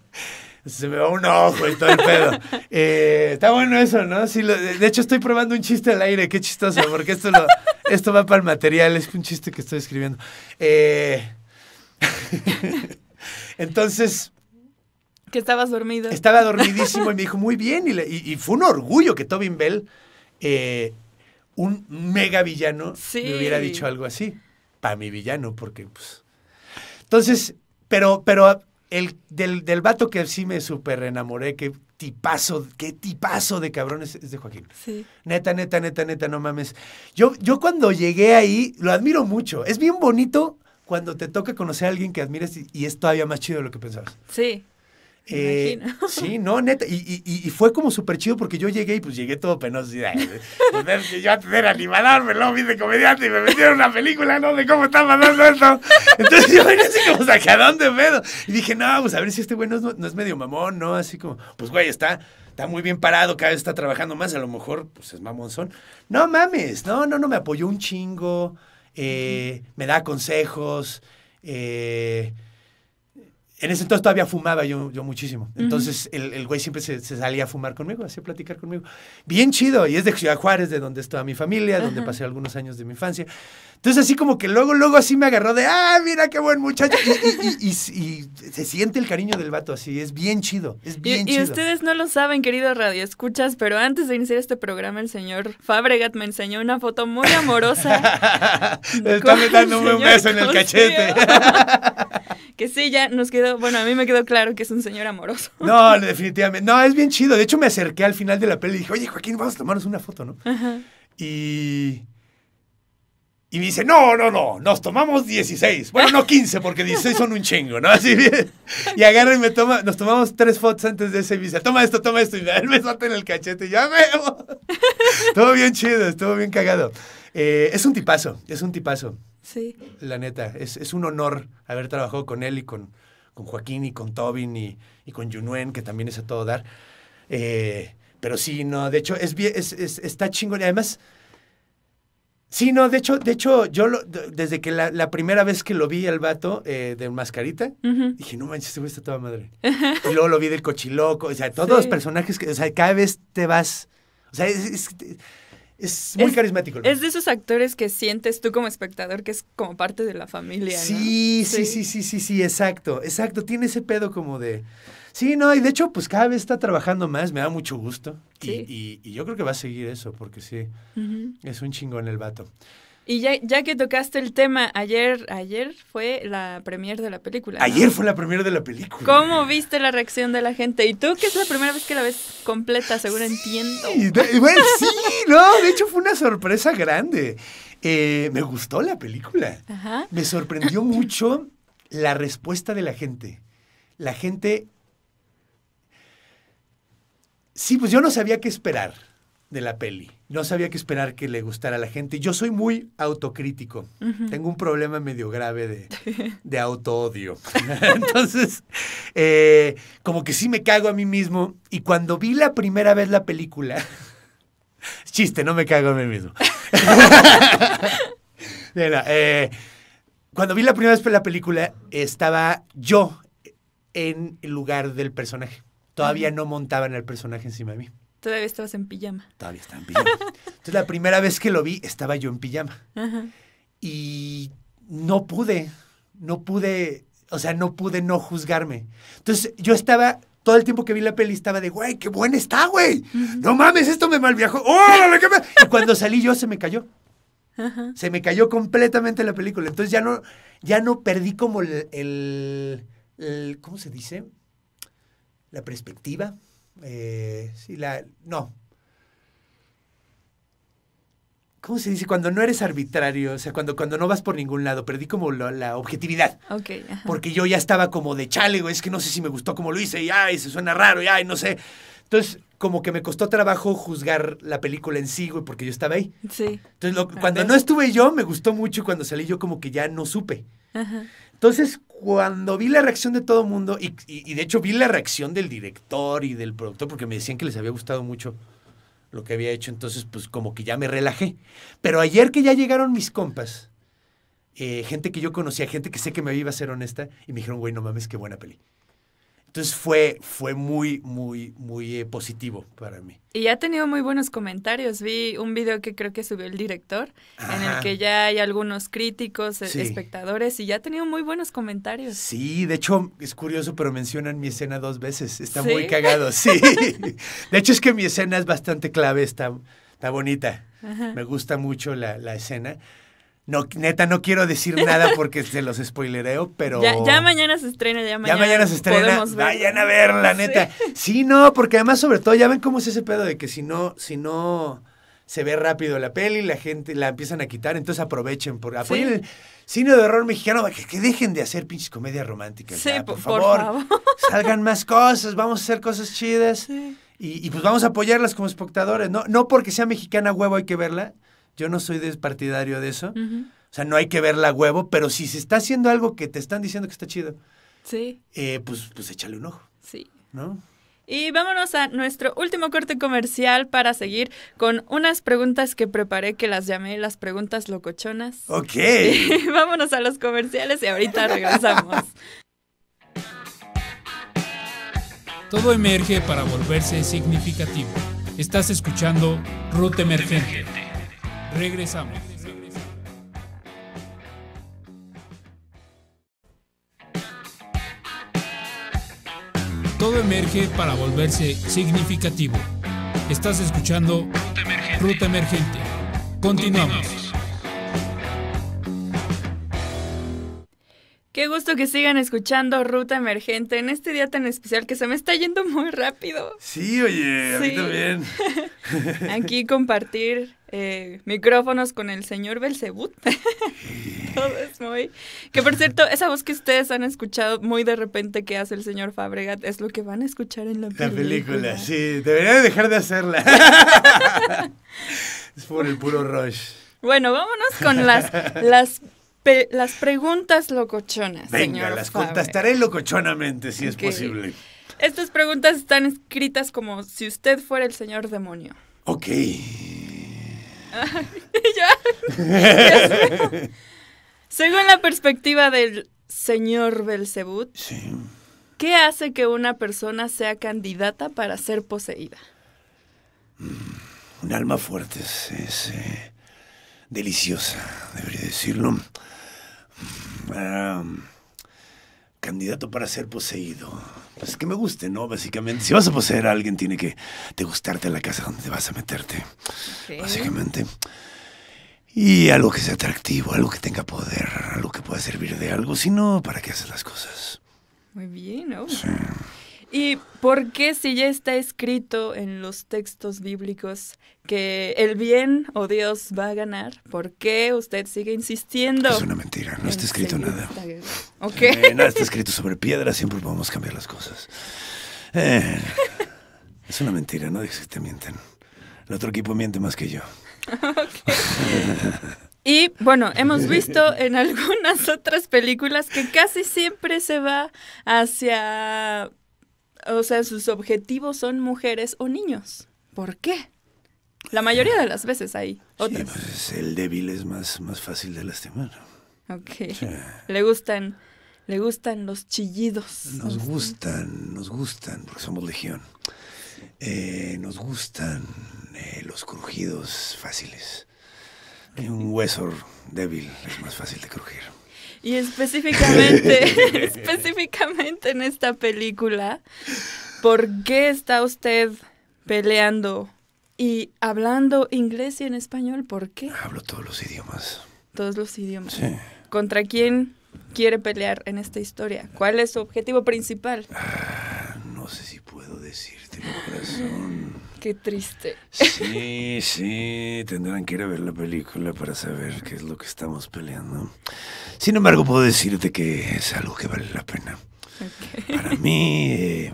se me va un ojo y todo el pedo. Eh, está bueno eso, ¿no? de hecho, estoy probando un chiste al aire. Qué chistoso, porque esto, esto va para el material. Es un chiste que estoy escribiendo. Eh, entonces... Que estabas dormido. Estaba dormidísimo y me dijo, muy bien. y fue un orgullo que Tobin Bell eh, un mega villano me hubiera dicho algo así. Para mi villano, porque pues. Entonces, pero, pero el del, del vato que sí me súper enamoré, qué tipazo, qué tipazo de cabrones es de Joaquín. Sí. Neta, neta, neta, neta, no mames. Yo, yo cuando llegué ahí, lo admiro mucho. Es bien bonito cuando te toca conocer a alguien que admires y es todavía más chido de lo que pensabas. Sí. Eh, sí, no, neta. Y, y, y fue como súper chido porque yo llegué y pues llegué todo penoso. Y, yo antes era animador, lo vi de comediante y me metieron una película, ¿no? De cómo estaba dando esto. Entonces yo venía así como sacadón de pedo. Y dije, no, vamos pues, a ver si este güey no, es medio mamón, ¿no? Así como, pues güey, está. Está muy bien parado, cada vez está trabajando más, a lo mejor pues es mamonzón. No mames, no, no, no, me apoyó un chingo, eh, me da consejos, eh, en ese entonces todavía fumaba yo, yo muchísimo. Entonces el, güey siempre se, salía a fumar conmigo, hacía platicar conmigo. Bien chido. Y es de Ciudad Juárez, de donde estaba mi familia, donde pasé algunos años de mi infancia. Entonces así como que luego, luego así me agarró de, ah, mira qué buen muchacho. Y, se siente el cariño del vato así. Es bien chido. Es bien chido. Y ustedes no lo saben, querido Radio Escuchas, pero antes de iniciar este programa, el señor Fabregat me enseñó una foto muy amorosa. Está metándome un beso en el cachete que sí, ya nos quedó, bueno, a mí me quedó claro que es un señor amoroso. No, definitivamente. No, es bien chido. De hecho, me acerqué al final de la peli y dije, oye, Joaquín, vamos a tomarnos una foto, ¿no? Ajá. Y... Y me dice, no, no, no, nos tomamos 16. Bueno, no 15, porque 16 son un chingo, ¿no? Así bien. Y agarra y me toma, nos tomamos tres fotos antes de ese y me dice, toma esto, toma esto. Y me salta en el cachete y ya veo. estuvo bien chido, estuvo bien cagado. Eh, es un tipazo, es un tipazo. Sí. La neta, es, un honor haber trabajado con él y con, con Joaquín y con Tobin y, con Junuen, que también es a todo dar. Eh, pero sí, no, de hecho, es, es, está chingón. Y además, sí, no, de hecho, de hecho yo desde que la, primera vez que lo vi al vato eh, de Mascarita, dije, no manches, este está toda madre. y luego lo vi del Cochiloco, o sea, todos los personajes, que, o sea, cada vez te vas... O sea, es, es muy carismático. Es de esos actores que sientes tú como espectador que es como parte de la familia. Sí, sí, sí, sí, sí, sí, exacto, exacto. Tiene ese pedo como de... Sí, no, y de hecho, pues cada vez está trabajando más, me da mucho gusto. Y, y, yo creo que va a seguir eso, porque sí, es un chingón el vato. Y ya, que tocaste el tema, ayer, ayer fue la premier de la película. Ayer fue la premier de la película. ¿Cómo viste la reacción de la gente? Y tú, que es la primera vez que la ves completa, seguro entiendo. bueno, sí, no, de hecho fue una sorpresa grande. Eh, me gustó la película. Ajá. Me sorprendió mucho la respuesta de la gente. La gente... Sí, pues yo no sabía qué esperar de la peli. No sabía qué esperar que le gustara a la gente. Yo soy muy autocrítico. Tengo un problema medio grave de, auto-odio. Entonces, eh, como que sí me cago a mí mismo. Y cuando vi la primera vez la película, chiste, no me cago a mí mismo. Eh, cuando vi la primera vez la película, estaba yo en el lugar del personaje. Todavía no montaban el personaje encima de mí. Todavía estabas en pijama. Todavía estaba en pijama. Entonces la primera vez que lo vi estaba yo en pijama. Y no pude, no pude, o sea, no pude no juzgarme. Entonces yo estaba todo el tiempo que vi la peli estaba de, güey, qué buena está, güey. No mames, esto me malviajó. ¡Órale, me... Y cuando salí yo se me cayó. Se me cayó completamente la película. Entonces ya no, ya no perdí como el ¿cómo se dice? La perspectiva. Eh, sí, la, no. ¿Cómo se dice? Cuando no eres arbitrario, o sea, cuando, cuando no vas por ningún lado, perdí como la, objetividad. Porque yo ya estaba como de chale, güey, es que no sé si me gustó como lo hice, y ay, se suena raro, y no sé. Entonces, como que me costó trabajo juzgar la película en sí, güey, porque yo estaba ahí. Sí. Entonces, cuando no estuve yo, me gustó mucho y cuando salí yo como que ya no supe. Ajá. Entonces, cuando vi la reacción de todo el mundo, y, de hecho vi la reacción del director y del productor, porque me decían que les había gustado mucho lo que había hecho, entonces pues como que ya me relajé. Pero ayer que ya llegaron mis compas, eh, gente que yo conocía, gente que sé que me iba a ser honesta, y me dijeron, güey, no mames, qué buena peli. Entonces fue, fue muy, muy, muy eh, positivo para mí. Y ha tenido muy buenos comentarios. Vi un video que creo que subió el director, en el que ya hay algunos críticos, e, espectadores, y ya ha tenido muy buenos comentarios. Sí, de hecho, es curioso, pero mencionan mi escena dos veces. Está muy cagado, sí. de hecho, es que mi escena es bastante clave, está, está bonita. Me gusta mucho la, la escena. No, neta, no quiero decir nada porque se los spoilereo, pero. Ya, mañana se estrena, ya mañana. Ya mañana se estrena. Vayan a verla, neta. Sí. no, porque además, sobre todo, ya ven cómo es ese pedo de que si no, si no se ve rápido la peli, la gente la empiezan a quitar, entonces aprovechen, por, apoyen el cine de horror mexicano, que, dejen de hacer pinches comedias románticas. por, favor, Salgan más cosas, vamos a hacer cosas chidas. Y, y, pues vamos a apoyarlas como espectadores, no, no porque sea mexicana huevo hay que verla, yo no soy despartidario de eso. O sea, no hay que verla a huevo, pero si se está haciendo algo que te están diciendo que está chido, sí. Eh, pues, pues échale un ojo. Sí. ¿No? Y vámonos a nuestro último corte comercial para seguir con unas preguntas que preparé que las llamé las preguntas locochonas. Ok. vámonos a los comerciales y ahorita regresamos. Todo emerge para volverse significativo. Estás escuchando Ruta Emergente. Regresamos. Todo emerge para volverse significativo. Estás escuchando Ruta Emergente. Continuamos. Qué gusto que sigan escuchando Ruta Emergente en este día tan especial que se me está yendo muy rápido. Sí, oye, a mí Aquí compartir eh, micrófonos con el señor Belcebut. Que por cierto, esa voz que ustedes han escuchado muy de repente que hace el señor Fabregat es lo que van a escuchar en la, la película. Sí, deberían dejar de hacerla. es por el puro rush. Bueno, vámonos con las, las las preguntas locochonas. Venga, señor las contestaré locochonamente si es posible. Estas preguntas están escritas como si usted fuera el señor demonio. Ok. Según la perspectiva del señor Belcebú, ¿qué hace que una persona sea candidata para ser poseída? Un alma fuerte es, deliciosa, debería decirlo. Ah, candidato para ser poseído. Pues que me guste, ¿no? Básicamente, si vas a poseer a alguien, tiene que te gustarte la casa donde te vas a meterte. Básicamente. Y algo que sea atractivo, algo que tenga poder, algo que pueda servir de algo. Si no, ¿para qué haces las cosas? Muy bien, ¿no? Sí. ¿Y por qué si ya está escrito en los textos bíblicos que el bien o Dios va a ganar, por qué usted sigue insistiendo? Es una mentira, no está escrito nada. Ok. Eh, nada está escrito sobre piedra, siempre podemos cambiar las cosas. Eh, es una mentira, no digas que te mienten. El otro equipo miente más que yo. Y bueno, hemos visto en algunas otras películas que casi siempre se va hacia o sea, sus objetivos son mujeres o niños. ¿Por qué? La mayoría de las veces hay otras. Pues, el débil es más, más fácil de lastimar. Ok. Le gustan, le gustan los chillidos. Nos gustan, nos gustan, porque somos legión. Eh, nos gustan eh, los crujidos fáciles. un hueso débil es más fácil de crujir. Y específicamente, específicamente en esta película, ¿por qué está usted peleando y hablando inglés y en español? ¿Por qué? Hablo todos los idiomas. Todos los idiomas. Sí. ¿Contra quién quiere pelear en esta historia? ¿Cuál es su objetivo principal? Ah, no sé si puedo decirte, mi corazón. Qué triste. Sí, sí, tendrán que ir a ver la película para saber qué es lo que estamos peleando. Sin embargo, puedo decirte que es algo que vale la pena. Para mí, eh,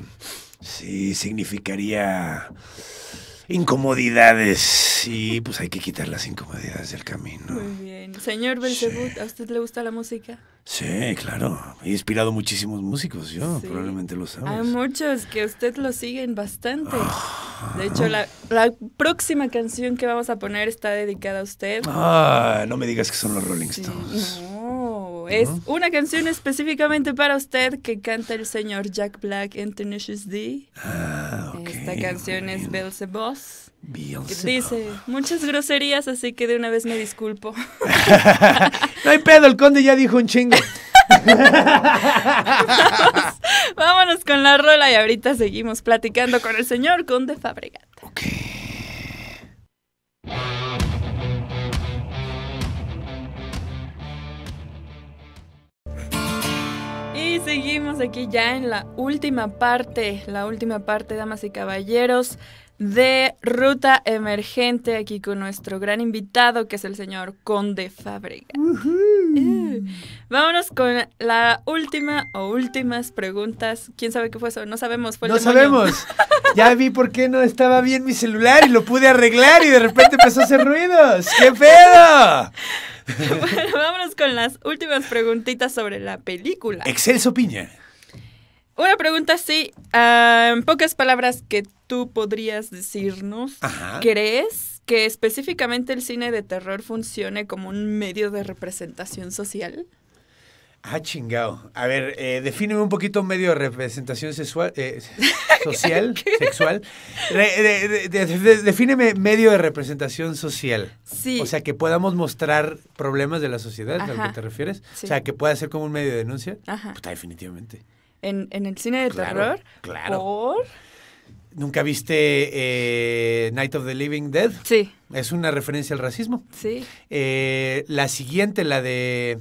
sí, significaría incomodidades y pues hay que quitar las incomodidades del camino. Muy bien. Señor Belzebut, ¿a usted le gusta la música? Sí, claro. He inspirado muchísimos músicos, yo probablemente lo sabes. Hay muchos que usted lo siguen bastante. Ah. De hecho, la, próxima canción que vamos a poner está dedicada a usted. Ah, no me digas que son los Rolling Stones. es una canción específicamente para usted que canta el señor Jack Black en Tenacious D. Ah, okay, Esta canción es Belzebos. Dice, muchas groserías, así que de una vez me disculpo. no hay pedo, el conde ya dijo un chingo. vámonos, con la rola y ahorita seguimos platicando con el señor conde Fabregat. Y seguimos aquí ya en la última parte, la última parte, damas y caballeros de Ruta Emergente aquí con nuestro gran invitado que es el señor Conde Fábrega. Eh, vámonos con la última o últimas preguntas. ¿Quién sabe qué fue eso? No sabemos. Fue no sabemos. ya vi por qué no estaba bien mi celular y lo pude arreglar y de repente empezó a hacer ruidos. ¡Qué pedo! bueno, vámonos con las últimas preguntitas sobre la película. Excelso Piña. Una pregunta sí, ah, en pocas palabras que tú podrías decirnos, ¿crees que específicamente el cine de terror funcione como un medio de representación social? Ah, chingado. A ver, eh, defíneme un poquito medio de representación sexual, social, sexual. defíneme medio de representación social. Sí. O sea, que podamos mostrar problemas de la sociedad, a lo que te refieres. O sea, que pueda ser como un medio de denuncia. Ajá. definitivamente en, el cine de terror. Claro. ¿Nunca viste eh, Night of the Living Dead? Sí. Es una referencia al racismo. Sí. Eh, la siguiente, la de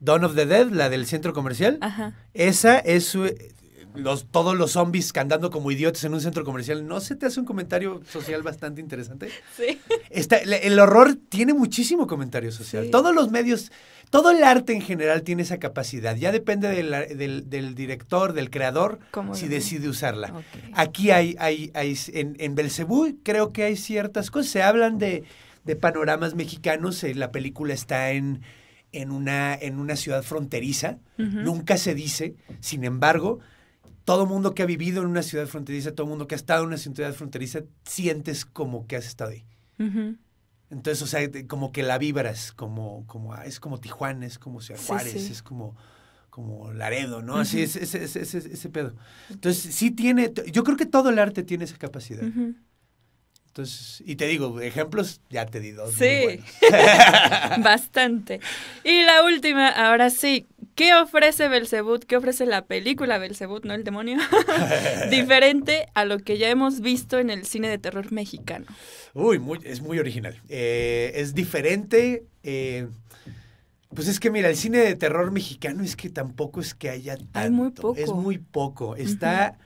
Dawn of the Dead, la del centro comercial. Ajá. Esa es eh, los, todos los zombies cantando como idiotas en un centro comercial, ¿no se te hace un comentario social bastante interesante? Sí. Está, el horror tiene muchísimo comentario social. Todos los medios todo el arte en general tiene esa capacidad. Ya depende del, director, del creador, si decide usarla. Aquí hay, hay, hay en, en Belcebú creo que hay ciertas cosas. Se hablan de, panoramas mexicanos. Eh, la película está en, en, una, en una ciudad fronteriza. Nunca se dice. Sin embargo, todo mundo que ha vivido en una ciudad fronteriza, todo mundo que ha estado en una ciudad fronteriza, sientes como que has estado ahí. Entonces, o sea, como que la vibras, como, como, ah, es como Tijuana, es como Ciudad Juárez, es como, como Laredo, ¿no? Así es ese, pedo. Entonces, sí tiene, yo creo que todo el arte tiene esa capacidad. Entonces, y te digo, ejemplos ya te di dos. Sí, bastante. Y la última, ahora sí, ¿Qué ofrece Belzebut? ¿Qué ofrece la película Belzebut, no el demonio? Diferente a lo que ya hemos visto en el cine de terror mexicano. Uy, muy, es muy original. Eh, es diferente. Eh, pues es que mira, el cine de terror mexicano es que tampoco es que haya tanto. Hay muy poco. Es muy poco. Está,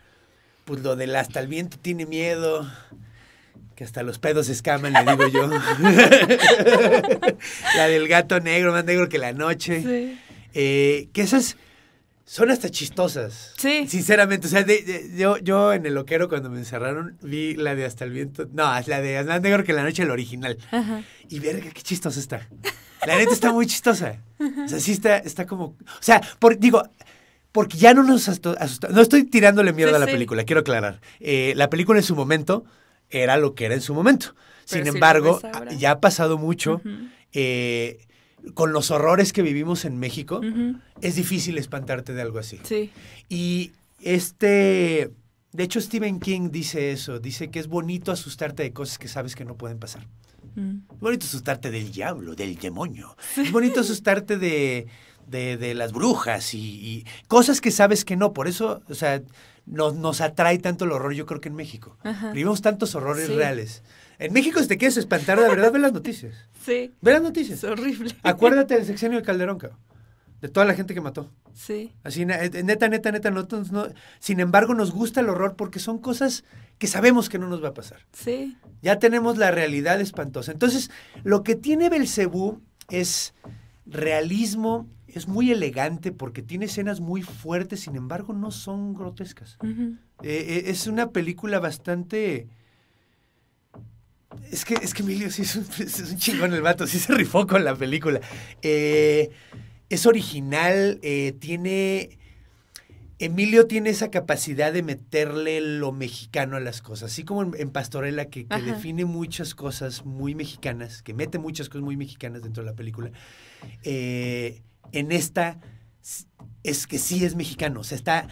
pues lo del hasta el viento tiene miedo que hasta los pedos escaman, le digo yo. la del gato negro, más negro que la noche. Sí. Eh, que esas son hasta chistosas. Sí. Sinceramente, o sea, yo, yo en el loquero cuando me encerraron vi la de Hasta el Viento, no, la de Hernán Negro que la noche el original. Ajá. Y verga, qué chistosa está. La neta está muy chistosa. O sea, sí está, está como, o sea, digo, porque ya no nos asustamos. No estoy tirándole mierda a la película, quiero aclarar. Eh, la película en su momento era lo que era en su momento. Sin embargo, ya ha pasado mucho con los horrores que vivimos en México, es difícil espantarte de algo así. Sí. Y este, de hecho Stephen King dice eso, dice que es bonito asustarte de cosas que sabes que no pueden pasar. Es mm. bonito asustarte del diablo, del demonio. Es bonito asustarte de, las brujas y, cosas que sabes que no. Por eso, o sea, nos, atrae tanto el horror, yo creo que en México. Vivimos tantos horrores reales. En México, si te quieres espantar, de verdad, ve las noticias. Sí. Ve las noticias. Es horrible. Acuérdate del sexenio de Calderón, cabrón. De toda la gente que mató. Sí. Así, eh, neta, neta, neta. No, sin embargo, nos gusta el horror porque son cosas que sabemos que no nos va a pasar. Sí. Ya tenemos la realidad espantosa. Entonces, lo que tiene Belcebú es realismo, es muy elegante porque tiene escenas muy fuertes, sin embargo, no son grotescas. Eh, eh, es una película bastante es que, Emilio sí es un, es en chingón el vato, sí se rifó con la película. Eh, es original, eh, tiene... Emilio tiene esa capacidad de meterle lo mexicano a las cosas, así como en, Pastorela, que, define muchas cosas muy mexicanas, que mete muchas cosas muy mexicanas dentro de la película. Eh, en esta es que sí es mexicano, o sea, está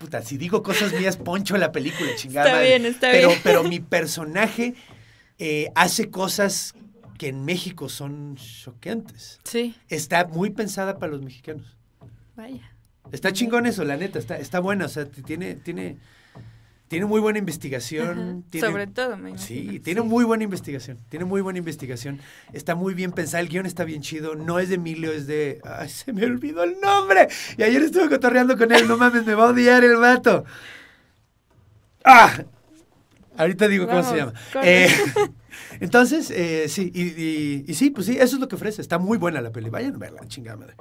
puta, si digo cosas mías, poncho la película, chingada. Está bien, está pero, bien. Pero mi personaje eh, hace cosas que en México son choqueantes. Sí. Está muy pensada para los mexicanos. Vaya. Está chingón eso, la neta, está, está o sea, tiene, tiene, tiene muy buena investigación. Sobre todo, me Sí, tiene muy buena investigación. Tiene muy buena investigación. Está muy bien pensada, el guión está bien chido. No es de Emilio, es de. ¡Ay, se me olvidó el nombre! Y ayer estuve cotorreando con él. No mames, me va a odiar el vato. ¡Ah! Ahorita digo cómo se llama. Eh, entonces, eh, sí, y, y, sí, pues sí, eso es lo que ofrece. Está muy buena la peli. Vayan a verla, chingada madre.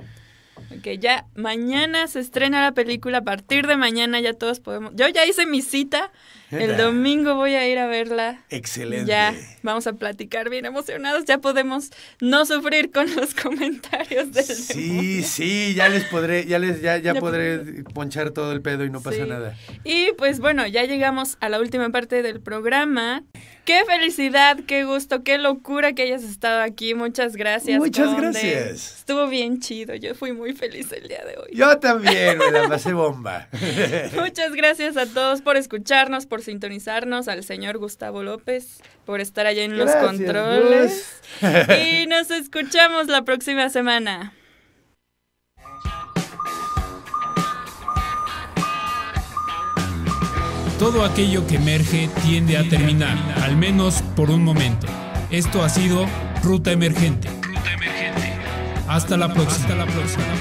Ok, ya mañana se estrena la película, a partir de mañana ya todos podemos. Yo ya hice mi cita, el domingo voy a ir a verla. Excelente. Ya vamos a platicar bien emocionados, ya podemos no sufrir con los comentarios del Sí, sí, ya les podré, ya les, ya, ya, podré, ponchar todo el pedo y no pasa nada. Y pues bueno, ya llegamos a la última parte del programa. Qué felicidad, qué gusto, qué locura que hayas estado aquí. Muchas gracias. Muchas gracias. Estuvo bien chido. Yo fui muy feliz el día de hoy. Yo también, me la pasé bomba. Muchas gracias a todos por escucharnos, por sintonizarnos, al señor Gustavo López por estar allá en los controles. Y nos escuchamos la próxima semana. Todo aquello que emerge tiende a terminar, al menos por un momento. Esto ha sido Ruta Emergente. Hasta la próxima. Hasta la próxima.